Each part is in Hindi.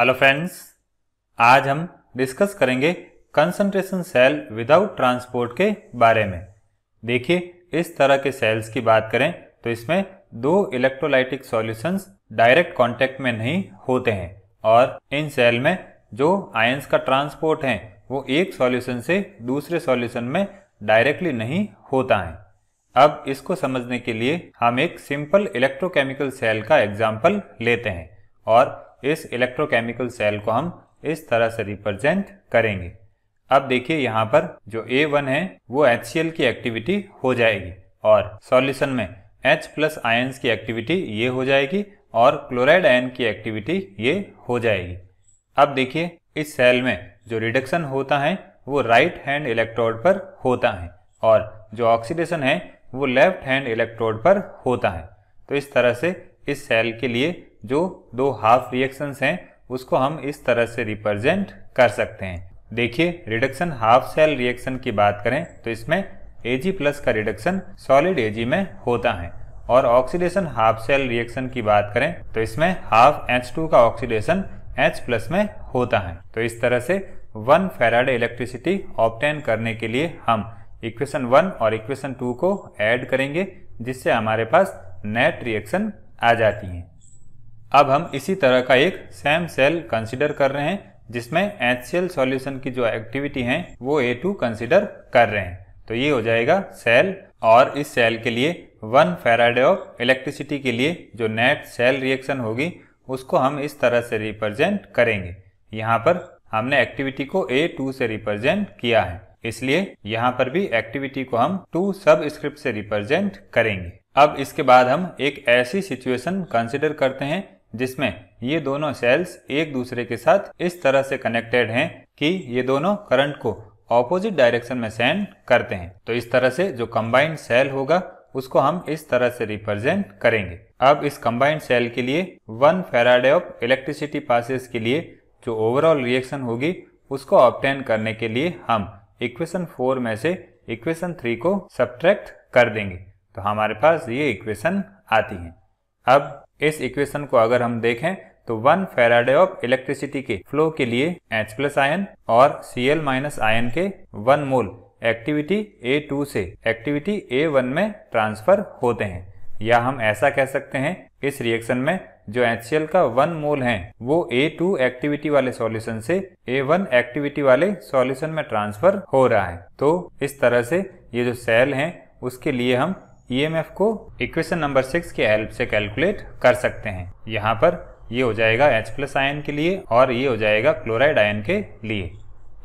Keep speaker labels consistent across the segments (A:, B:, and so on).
A: हेलो फ्रेंड्स आज हम डिस्कस करेंगे कंसंट्रेशन सेल विदाउट ट्रांसपोर्ट के बारे में देखिए इस तरह के सेल्स की बात करें तो इसमें दो इलेक्ट्रोलाइटिक सॉल्यूशंस डायरेक्ट कांटेक्ट में नहीं होते हैं और इन सेल में जो आयंस का ट्रांसपोर्ट है वो एक सॉल्यूशन से दूसरे सॉल्यूशन में डायरेक्टली नहीं होता है अब इसको समझने के लिए हम एक सिंपल इलेक्ट्रोकेमिकल सेल का एग्जाम्पल लेते हैं और इस इलेक्ट्रोकेमिकल सेल को हम इस तरह से रिप्रेजेंट करेंगे अब देखिए यहाँ पर जो A1 है वो HCl की एक्टिविटी हो जाएगी और सॉल्यूशन में H प्लस आयन्स की एक्टिविटी ये हो जाएगी और क्लोराइड आयन की एक्टिविटी ये हो जाएगी अब देखिए इस सेल में जो रिडक्शन होता है वो राइट हैंड इलेक्ट्रोड पर होता है और जो ऑक्सीडेशन है वो लेफ्ट हैंड इलेक्ट्रोड पर होता है तो इस तरह से इस सेल के लिए जो दो हाफ रिएक्शंस हैं उसको हम इस तरह से रिप्रेजेंट कर सकते हैं देखिए रिडक्शन हाफ सेल रिएक्शन की बात करें तो इसमें एजी प्लस का रिडक्शन सॉलिड एजी में होता है और ऑक्सीडेशन हाफ सेल रिएक्शन की बात करें तो इसमें हाफ एच टू का ऑक्सीडेशन एच प्लस में होता है तो इस तरह से वन फेराडे इलेक्ट्रिसिटी ऑप्टेन करने के लिए हम इक्वेशन वन और इक्वेशन टू को ऐड करेंगे जिससे हमारे पास नेट रिएक्शन आ जाती है अब हम इसी तरह का एक सैम सेल कंसिडर कर रहे हैं जिसमें एच सी एल सॉल्यूशन की जो एक्टिविटी है वो ए टू कंसिडर कर रहे हैं तो ये हो जाएगा सेल और इस सेल के लिए वन फेराडे ऑफ इलेक्ट्रिसिटी के लिए जो नेट सेल रिएक्शन होगी उसको हम इस तरह से रिप्रेजेंट करेंगे यहाँ पर हमने एक्टिविटी को ए टू से रिप्रेजेंट किया है इसलिए यहाँ पर भी एक्टिविटी को हम टू सब स्क्रिप्ट से रिप्रेजेंट करेंगे अब इसके बाद हम एक ऐसी सिचुएशन कंसिडर करते हैं जिसमें ये दोनों सेल्स एक दूसरे के साथ इस तरह से कनेक्टेड हैं कि ये दोनों करंट को ऑपोजिट डायरेक्शन में सेंड करते हैं तो इस तरह से जो कंबाइंड सेल होगा उसको हम इस तरह से रिप्रेजेंट करेंगे अब इस कंबाइंड सेल के लिए one faraday of electricity passes के लिए जो ओवरऑल रिएक्शन होगी उसको ऑप्टेन करने के लिए हम इक्वेशन फोर में से इक्वेशन थ्री को सब्ट्रैक्ट कर देंगे तो हमारे पास ये इक्वेशन आती है अब इस इक्वेशन को अगर हम देखें तो वन फेराडे ऑफ इलेक्ट्रिसिटी के फ्लो के लिए H प्लस आयन और सी एल माइनस आयन के वन मोल एक्टिविटी A2 से एक्टिविटी A1 में ट्रांसफर होते हैं या हम ऐसा कह सकते हैं इस रिएक्शन में जो HCl का वन मोल है वो A2 एक्टिविटी वाले सॉल्यूशन से A1 एक्टिविटी वाले सॉल्यूशन में ट्रांसफर हो रहा है तो इस तरह से ये जो सेल हैं उसके लिए हम ईएमएफ e को इक्वेशन नंबर सिक्स के हेल्प से कैलकुलेट कर सकते हैं यहाँ पर ये हो जाएगा H प्लस आयन के लिए और ये हो जाएगा क्लोराइड आयन के लिए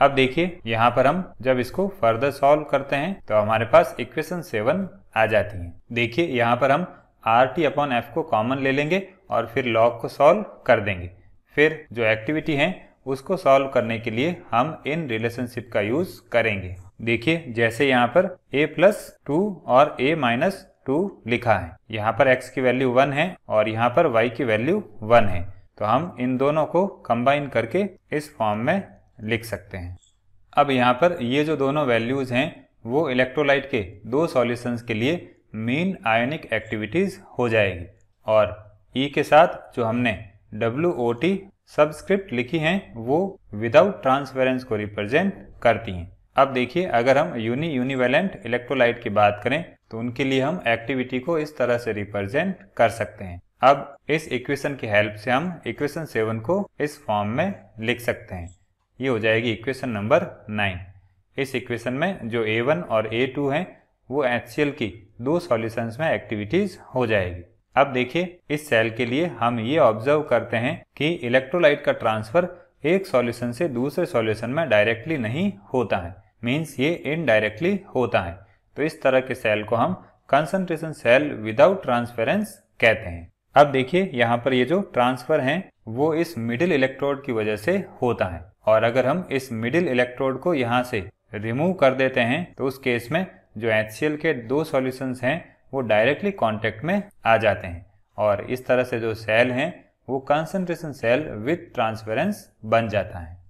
A: अब देखिए यहाँ पर हम जब इसको फर्दर सॉल्व करते हैं तो हमारे पास इक्वेशन सेवन आ जाती है देखिए यहाँ पर हम आर टी अपॉन एफ को कॉमन ले लेंगे और फिर लॉग को सॉल्व कर देंगे फिर जो एक्टिविटी है उसको सॉल्व करने के लिए हम इन रिलेशनशिप का यूज करेंगे देखिए जैसे यहाँ पर a प्लस टू और a माइनस टू लिखा है यहाँ पर x की वैल्यू वन है और यहाँ पर y की वैल्यू वन है तो हम इन दोनों को कंबाइन करके इस फॉर्म में लिख सकते हैं अब यहाँ पर ये जो दोनों वैल्यूज हैं वो इलेक्ट्रोलाइट के दो सॉल्यूशंस के लिए मेन आयोनिक एक्टिविटीज हो जाएगी और ई e के साथ जो हमने डब्ल्यू सबस्क्रिप्ट लिखी हैं वो विदाउट ट्रांसपेरेंस को रिप्रेजेंट करती हैं अब देखिए अगर हम यूनि यूनिवेलेंट इलेक्ट्रोलाइट की बात करें तो उनके लिए हम एक्टिविटी को इस तरह से रिप्रेजेंट कर सकते हैं अब इस इक्वेशन की हेल्प से हम इक्वेशन सेवन को इस फॉर्म में लिख सकते हैं ये हो जाएगी इक्वेशन नंबर नाइन इस इक्वेशन में जो ए वन और ए टू हैं वो एच की दो सॉल्यूशंस में एक्टिविटीज़ हो जाएगी अब देखिए इस सेल के लिए हम ये ऑब्जर्व करते हैं कि इलेक्ट्रोलाइट का ट्रांसफर एक सॉल्यूशन से दूसरे सॉल्यूशन में डायरेक्टली नहीं होता है मीन्स ये इनडायरेक्टली होता है तो इस तरह के सेल को हम कंसंट्रेशन सेल विदाउट ट्रांसफरेंस कहते हैं अब देखिए यहाँ पर ये जो ट्रांसफर है वो इस मिडिल इलेक्ट्रोड की वजह से होता है और अगर हम इस मिडिल इलेक्ट्रोड को यहाँ से रिमूव कर देते हैं तो उस केस में जो एच के दो सॉल्यूशंस हैं वो डायरेक्टली कॉन्टेक्ट में आ जाते हैं और इस तरह से जो सेल हैं वो कंसनट्रेशन सेल विथ ट्रांसपेरेंस बन जाता है